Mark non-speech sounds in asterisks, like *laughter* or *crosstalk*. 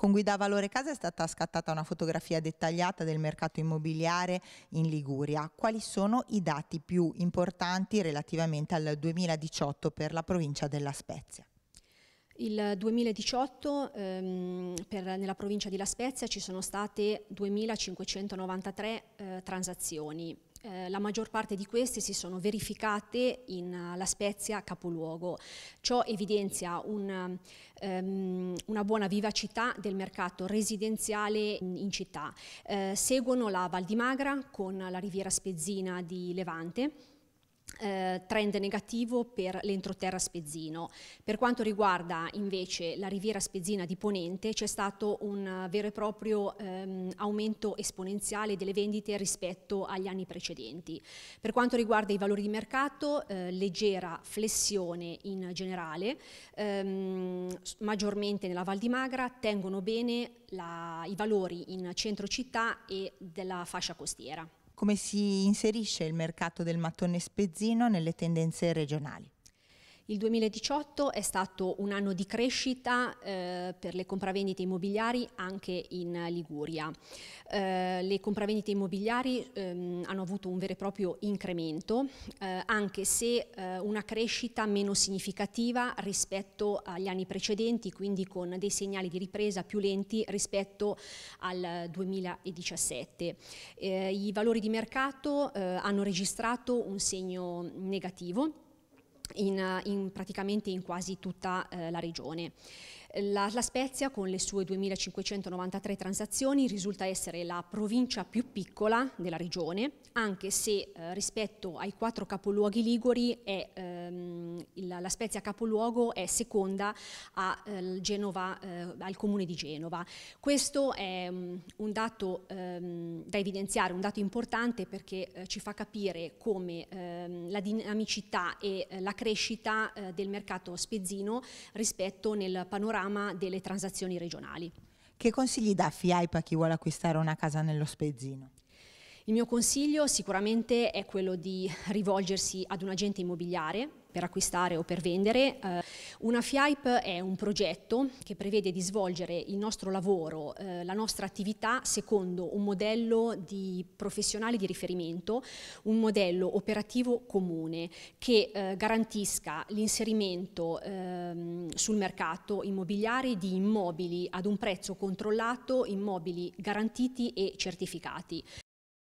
Con Guida Valore Casa è stata scattata una fotografia dettagliata del mercato immobiliare in Liguria. Quali sono i dati più importanti relativamente al 2018 per la provincia della Spezia? Il 2018 ehm, per, nella provincia di La Spezia ci sono state 2.593 eh, transazioni, eh, la maggior parte di queste si sono verificate in eh, La Spezia capoluogo. Ciò evidenzia un, um, una buona vivacità del mercato residenziale in, in città. Eh, seguono la Val di Magra con la Riviera Spezzina di Levante, eh, trend negativo per l'entroterra Spezzino. Per quanto riguarda invece la riviera Spezzina di Ponente c'è stato un vero e proprio ehm, aumento esponenziale delle vendite rispetto agli anni precedenti. Per quanto riguarda i valori di mercato, eh, leggera flessione in generale, ehm, maggiormente nella Val di Magra, tengono bene la, i valori in centro città e della fascia costiera come si inserisce il mercato del mattone spezzino nelle tendenze regionali. Il 2018 è stato un anno di crescita eh, per le compravendite immobiliari anche in Liguria. Eh, le compravendite immobiliari ehm, hanno avuto un vero e proprio incremento, eh, anche se eh, una crescita meno significativa rispetto agli anni precedenti, quindi con dei segnali di ripresa più lenti rispetto al 2017. Eh, I valori di mercato eh, hanno registrato un segno negativo in, in praticamente in quasi tutta eh, la regione. La, la, Spezia con le sue 2593 transazioni risulta essere la provincia più piccola della regione, anche se eh, rispetto ai quattro capoluoghi liguri è ehm, la Spezia capoluogo è seconda a, eh, Genova, eh, al comune di Genova. Questo è um, un dato um, da evidenziare, un dato importante perché eh, ci fa capire come ehm, la dinamicità e eh, la crescita eh, del mercato spezzino rispetto nel panorama delle transazioni regionali. Che consigli dà FIAIP a chi vuole acquistare una casa nello spezzino? Il mio consiglio sicuramente è quello di *laughs* rivolgersi ad un agente immobiliare per acquistare o per vendere. Eh, una FIAIP è un progetto che prevede di svolgere il nostro lavoro, eh, la nostra attività secondo un modello di professionale di riferimento, un modello operativo comune che eh, garantisca l'inserimento ehm, sul mercato immobiliare di immobili ad un prezzo controllato, immobili garantiti e certificati.